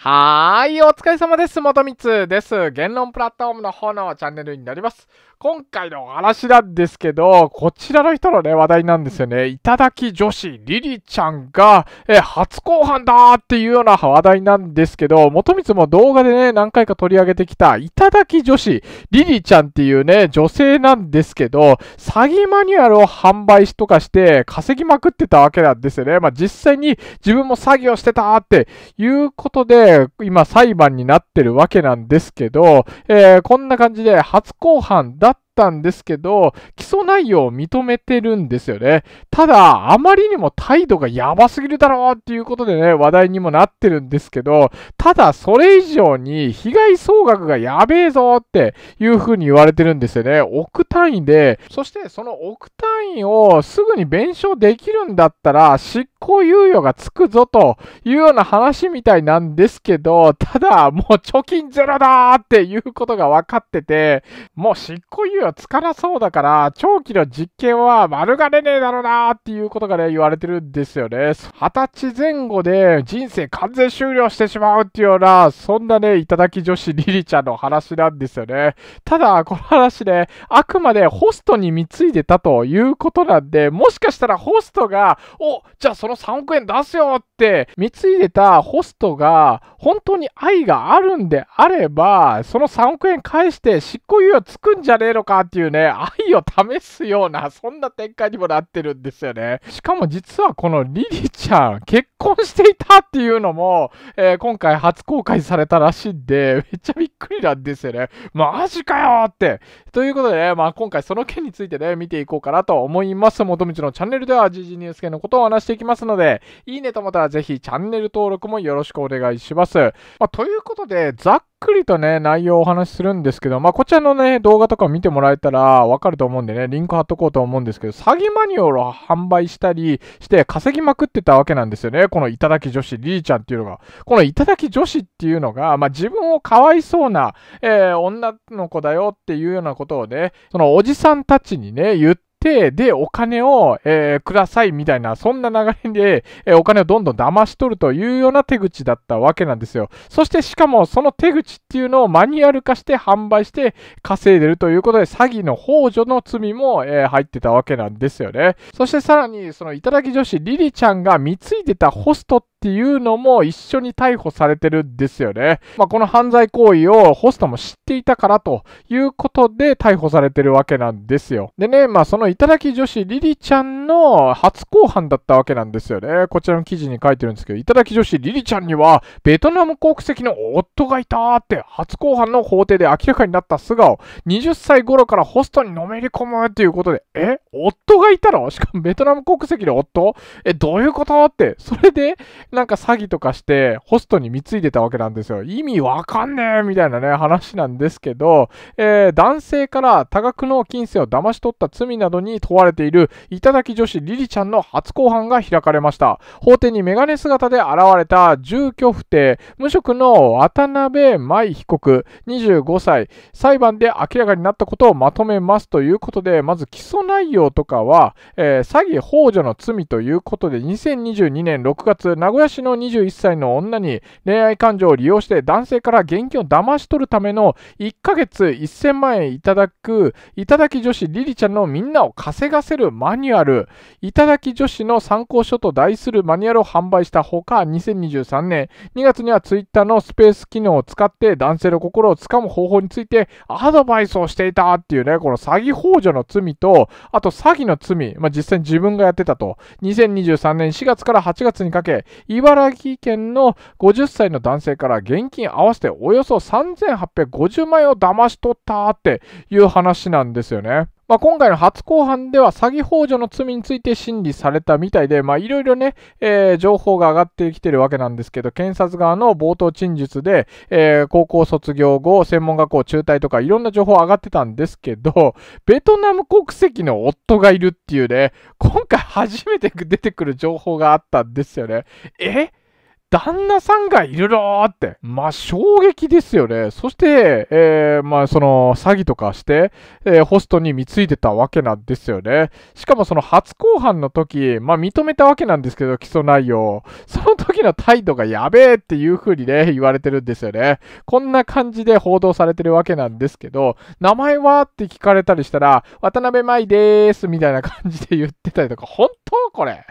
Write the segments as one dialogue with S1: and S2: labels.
S1: はーい、お疲れ様です。元光です。言論プラットフォームの方のチャンネルになります。今回のお話なんですけど、こちらの人のね、話題なんですよね。いただき女子リリちゃんが、え、初公判だーっていうような話題なんですけど、元光も動画でね、何回か取り上げてきた、いただき女子リリちゃんっていうね、女性なんですけど、詐欺マニュアルを販売しとかして稼ぎまくってたわけなんですよね。まあ実際に自分も詐欺をしてたーっていうことで、今裁判になってるわけなんですけど、えー、こんな感じで初公判だったったんですけど、基礎内容を認めてるんですよね。ただ、あまりにも態度がやばすぎるだろうっていうことでね、話題にもなってるんですけど、ただ、それ以上に被害総額がやべえぞっていう風に言われてるんですよね。億単位で、そしてその億単位をすぐに弁償できるんだったら、執行猶予がつくぞというような話みたいなんですけど、ただ、もう貯金ゼロだーっていうことが分かってて、もう執行猶予はつかなそうだから、長期の実験は免れねえだろうなっていうことがね、言われてるんですよね。20歳前後で人生完全終了してしまうっていうような、そんなね、頂き女子リリちゃんの話なんですよね。ただ、この話ね、あくまでホストに貢いでたということなんで、もしかしたらホストが、お、じゃあその3億円出すよって、貢いでたホストが、本当に愛があるんであれば、その3億円返して執行猶予つくんじゃねえのかなっていうね、愛を試すような、そんな展開にもなってるんですよね。しかも実はこのリリちゃん、結婚していたっていうのも、えー、今回初公開されたらしいんで、めっちゃびっくりなんですよね。マジかよって。ということでね、まあ今回その件についてね、見ていこうかなと思います。元道のチャンネルでは GG ニュース系のことを話していきますので、いいねと思ったらぜひチャンネル登録もよろしくお願いします。まあ、ということで、ざっくりとね、内容をお話しするんですけど、まあ、こちらのね、動画とか見てもらえたらわかると思うんでね、リンク貼っとこうと思うんですけど、詐欺マニュアルを販売したりして稼ぎまくってたわけなんですよね。この頂き女子、リーちゃんっていうのが。この頂き女子っていうのが、まあ、自分をかわいそうな、えー、女の子だよっていうようなことをね、そのおじさんたちにね、言ってて、で、お金を、えー、くださいみたいな、そんな流れで、えー、お金をどんどん騙し取るというような手口だったわけなんですよ。そしてしかも、その手口っていうのをマニュアル化して販売して稼いでるということで、詐欺の幇助の罪も、えー、入ってたわけなんですよね。そしてさらに、その頂き女子リリちゃんが貢いでたホストってっていうのも一緒に逮捕されてるんですよね。まあ、この犯罪行為をホストも知っていたからということで逮捕されてるわけなんですよ。でね、まあ、その頂き女子リリちゃんの初公判だったわけなんですよね。こちらの記事に書いてるんですけど、頂き女子リリちゃんにはベトナム国籍の夫がいたって初公判の法廷で明らかになった素顔、20歳頃からホストにのめり込むということで、え夫がいたのしかもベトナム国籍の夫え、どういうことって、それで、なんか詐欺とかしてホストに貢いでたわけなんですよ。意味わかんねえみたいなね、話なんですけど、えー、男性から多額の金銭を騙し取った罪などに問われている頂き女子リリちゃんの初公判が開かれました。法廷にメガネ姿で現れた住居不定、無職の渡辺舞被告25歳、裁判で明らかになったことをまとめますということで、まず起訴内容とかは、えー、詐欺幇助の罪ということで、2022年6月、名古谷市の21歳の女に恋愛感情を利用して男性から現金を騙し取るための1ヶ月1000万円いただく、いただき女子リリちゃんのみんなを稼がせるマニュアル、いただき女子の参考書と題するマニュアルを販売したほか、2023年2月には Twitter のスペース機能を使って男性の心をつかむ方法についてアドバイスをしていたっていうね、この詐欺ほ助の罪と、あと詐欺の罪、まあ、実際に自分がやってたと。2023年4月から8月にかけ、茨城県の50歳の男性から現金合わせておよそ3850万円を騙し取ったっていう話なんですよね。まあ、今回の初公判では詐欺幇助の罪について審理されたみたいで、まあ、いろいろね、えー、情報が上がってきてるわけなんですけど、検察側の冒頭陳述で、えー、高校卒業後、専門学校中退とか、いろんな情報上がってたんですけど、ベトナム国籍の夫がいるっていうね、今回初めて出てくる情報があったんですよね。え旦那さんがいるのって、まあ、衝撃ですよね。そして、えー、まあ、その、詐欺とかして、えー、ホストに貢いでたわけなんですよね。しかも、その、初公判の時、まあ、認めたわけなんですけど、起訴内容。その時の態度がやべえっていう風にね、言われてるんですよね。こんな感じで報道されてるわけなんですけど、名前はって聞かれたりしたら、渡辺舞でーす、みたいな感じで言ってたりとか、本当これ。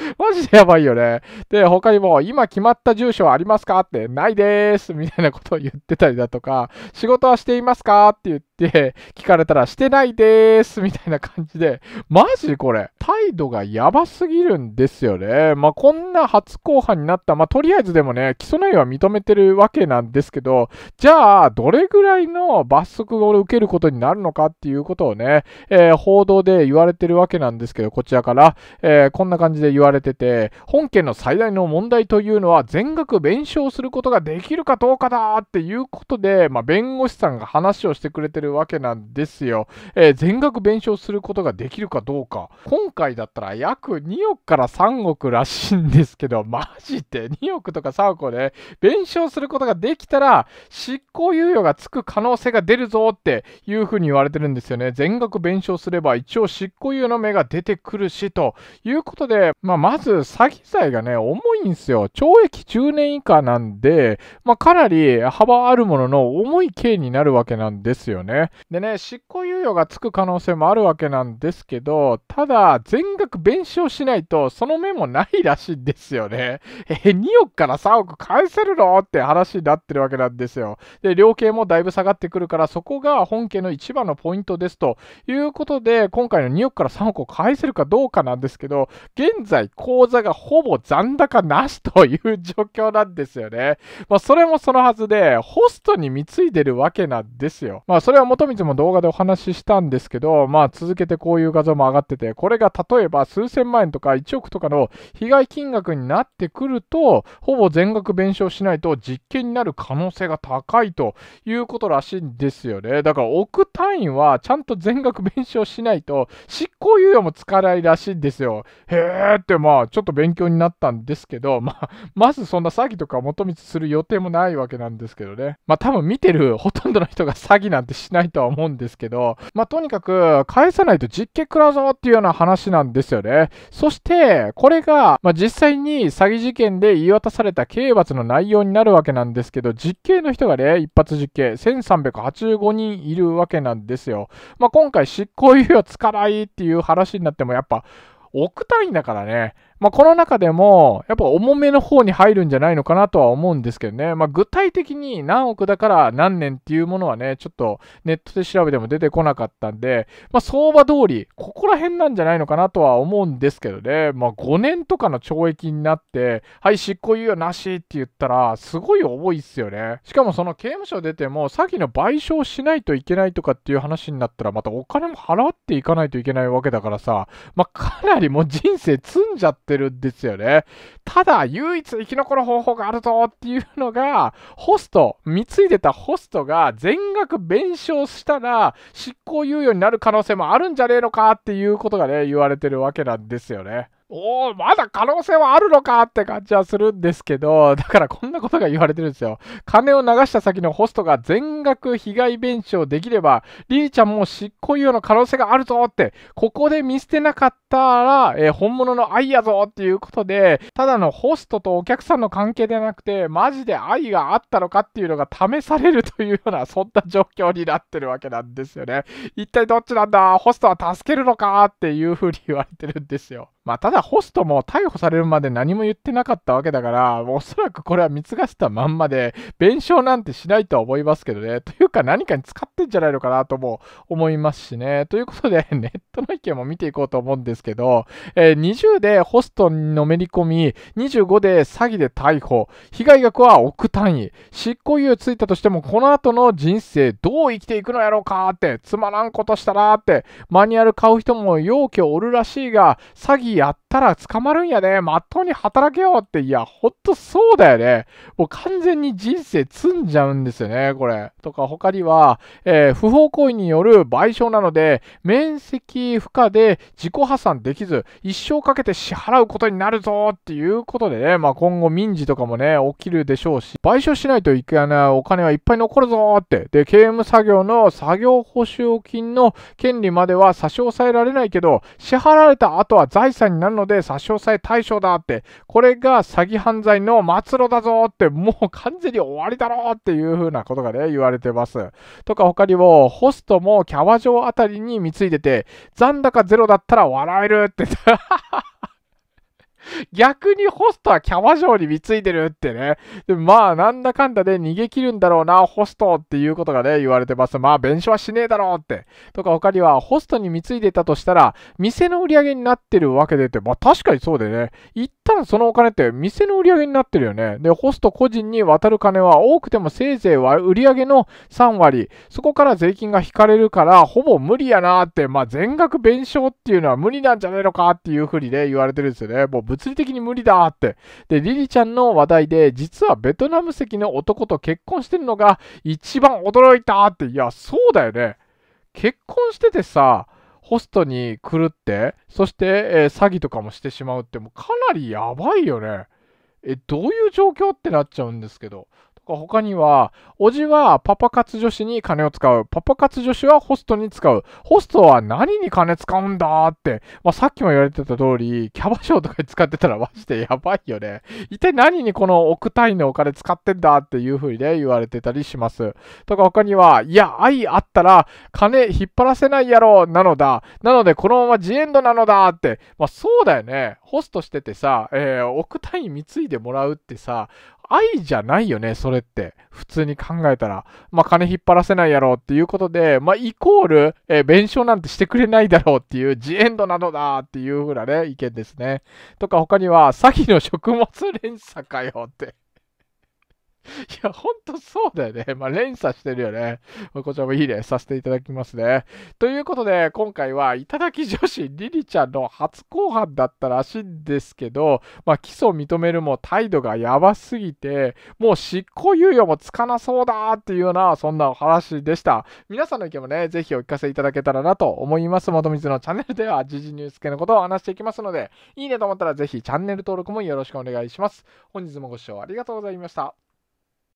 S1: マジでやばいよね。で、他にも、今決まった住所ありますかって、ないですみたいなことを言ってたりだとか、仕事はしていますかって言って、って聞かれたら、してないでーすみたいな感じで、マジこれ、態度がやばすぎるんですよね。まあ、こんな初公判になった、まあ、とりあえずでもね、起訴内容は認めてるわけなんですけど、じゃあ、どれぐらいの罰則を受けることになるのかっていうことをね、えー、報道で言われてるわけなんですけど、こちらから、えー、こんな感じで言われてて、本件の最大の問題というのは、全額弁償することができるかどうかだっていうことで、まあ、弁護士さんが話をしてくれてるるわけなんですよ。えー、全額弁償することができるかどうか。今回だったら約2億から3億らしいんですけど、マジで2億とか3億で、ね、弁償することができたら、執行猶予がつく可能性が出るぞっていうふうに言われてるんですよね。全額弁償すれば一応執行猶予の目が出てくるし、ということで、まあ、まず詐欺罪がね、重いんですよ。懲役10年以下なんで、まあ、かなり幅あるものの重い刑になるわけなんですよね。でね、執行猶与がつく可能性もあるわけなんですけど、ただ、全額弁償しないと、その目もないらしいんですよね。え、2億から3億返せるのって話になってるわけなんですよ。で、量刑もだいぶ下がってくるから、そこが本家の一番のポイントですということで、今回の2億から3億を返せるかどうかなんですけど、現在、口座がほぼ残高なしという状況なんですよね。まあ、それもそのはずで、ホストに貢いでるわけなんですよ。まあ、それは元光も動画でお話ししたんですけど、まあ、続けてこういう画像も上がってて、これが例えば数千万円とか1億とかの被害金額になってくると、ほぼ全額弁償しないと実験になる可能性が高いということらしいんですよね。だから、億単位はちゃんと全額弁償しないと、執行猶予もつかないらしいんですよ。へーって、まあ、ちょっと勉強になったんですけど、まあ、まずそんな詐欺とか求めする予定もないわけなんですけどね。まあ、多分見てるほとんどの人が詐欺なんてしないとは思うんですけど、まあ、とにかく、返さないと実刑食らうぞっていうような話なんですよね。そして、これが、まあ、実際に詐欺事件で言い渡された刑罰の内容になるわけなんですけど、実刑の人がね、一発実刑、1385人いるわけなんですよ。まあ、今回、執行猶予つかないっていう話になっても、やっぱ、億単位だからね。まあ、この中でも、やっぱ重めの方に入るんじゃないのかなとは思うんですけどね。まあ、具体的に何億だから何年っていうものはね、ちょっとネットで調べても出てこなかったんで、まあ、相場通り、ここら辺なんじゃないのかなとは思うんですけどね。まあ、5年とかの懲役になって、はい、執行猶予なしって言ったら、すごい重いっすよね。しかもその刑務所出ても、詐欺の賠償しないといけないとかっていう話になったら、またお金も払っていかないといけないわけだからさ、まあ、かなりもう人生積んじゃったってるんですよね。ただ、唯一生き残る方法があるぞっていうのが、ホスト、貢いでたホストが全額弁償したら執行猶予になる可能性もあるんじゃねえのかっていうことがね、言われてるわけなんですよね。おお、まだ可能性はあるのかって感じはするんですけど、だからこんなことが言われてるんですよ。金を流した先のホストが全額被害弁償できれば、リリちゃんも執行猶予の可能性があるぞって、ここで見捨てなかったら、えー、本物の愛やぞっていうことで、ただのホストとお客さんの関係ではなくて、マジで愛があったのかっていうのが試されるというような、そんな状況になってるわけなんですよね。一体どっちなんだホストは助けるのかっていうふうに言われてるんですよ。まあ、ただホストも逮捕されるまで何も言ってなかったわけだから、おそらくこれは見つがしたまんまで、弁償なんてしないとは思いますけどね。というか何かに使ってんじゃないのかなとも思いますしね。ということで、ネットの意見も見ていこうと思うんですですけど、えー、20でホストにのめり込み、25で詐欺で逮捕、被害額は億単位、執行猶予ついたとしても、この後の人生どう生きていくのやろうかって、つまらんことしたらって、マニュアル買う人も容器おるらしいが、詐欺やったら捕まるんやで、まっとうに働けよって、いや、ほんとそうだよね。もう完全に人生積んじゃうんですよね、これ。とか、他には、えー、不法行為による賠償なので、面積不可で自己破産算できず、一生かけて支払うことになるぞっていうことでね、まあ、今後民事とかもね、起きるでしょうし、賠償しないといけないお金はいっぱい残るぞって、で、刑務作業の作業保証金の権利までは差し押さえられないけど、支払われた後は財産になるので差し押さえ対象だって、これが詐欺犯罪の末路だぞって、もう完全に終わりだろっていう風なことがね、言われてます。とか他にも、ホストもキャバ嬢あたりに貢いでて、残高ゼロだったら笑いるって逆にホストはキャバ嬢に貢いでるってね。でまあ、なんだかんだで、逃げ切るんだろうな、ホストっていうことがね、言われてます。まあ、弁償はしねえだろうって。とか、他には、ホストに貢いでたとしたら、店の売り上げになってるわけでって、まあ確かにそうでね。したそのお金って店の売り上げになってるよね。で、ホスト個人に渡る金は多くてもせいぜいは売り上げの3割、そこから税金が引かれるから、ほぼ無理やなって、まあ、全額弁償っていうのは無理なんじゃねえのかっていうふうにね、言われてるんですよね。もう物理的に無理だって。で、リリちゃんの話題で、実はベトナム籍の男と結婚してるのが一番驚いたって、いや、そうだよね。結婚しててさ、ホストに狂って、そして、えー、詐欺とかもしてしまうって、もうかなりやばいよね。え、どういう状況ってなっちゃうんですけど、とか他には、おじはパパ活女子に金を使う。パパ活女子はホストに使う。ホストは何に金使うんだって。まあ、さっきも言われてた通り、キャバ嬢とかに使ってたらマジでやばいよね。一体何にこの億単位のお金使ってんだっていう風にね、言われてたりします。とか他には、いや、愛あったら金引っ張らせないやろ、なのだ。なのでこのままジエンドなのだって。まあ、そうだよね。ホストしててさ、えー、億単位貢いでもらうってさ、愛じゃないよね、それって。普通に考えたら。まあ、金引っ張らせないやろうっていうことで、まあ、イコール、えー、弁償なんてしてくれないだろうっていう、ジエンドなのだっていうふうなね、意見ですね。とか、他には、詐欺の食物連鎖かよって。や、ほんとそうだよね。まあ、連鎖してるよね。まあ、こちらもいいね。させていただきますね。ということで、今回は、いただき女子リリちゃんの初公判だったらしいんですけど、まあ、起訴認めるも態度がやばすぎて、もう執行猶予もつかなそうだっていうような、そんなお話でした。皆さんの意見もね、ぜひお聞かせいただけたらなと思います。元水のチャンネルでは、時事ニュース系のことを話していきますので、いいねと思ったら、ぜひチャンネル登録もよろしくお願いします。本日もご視聴ありがとうございました。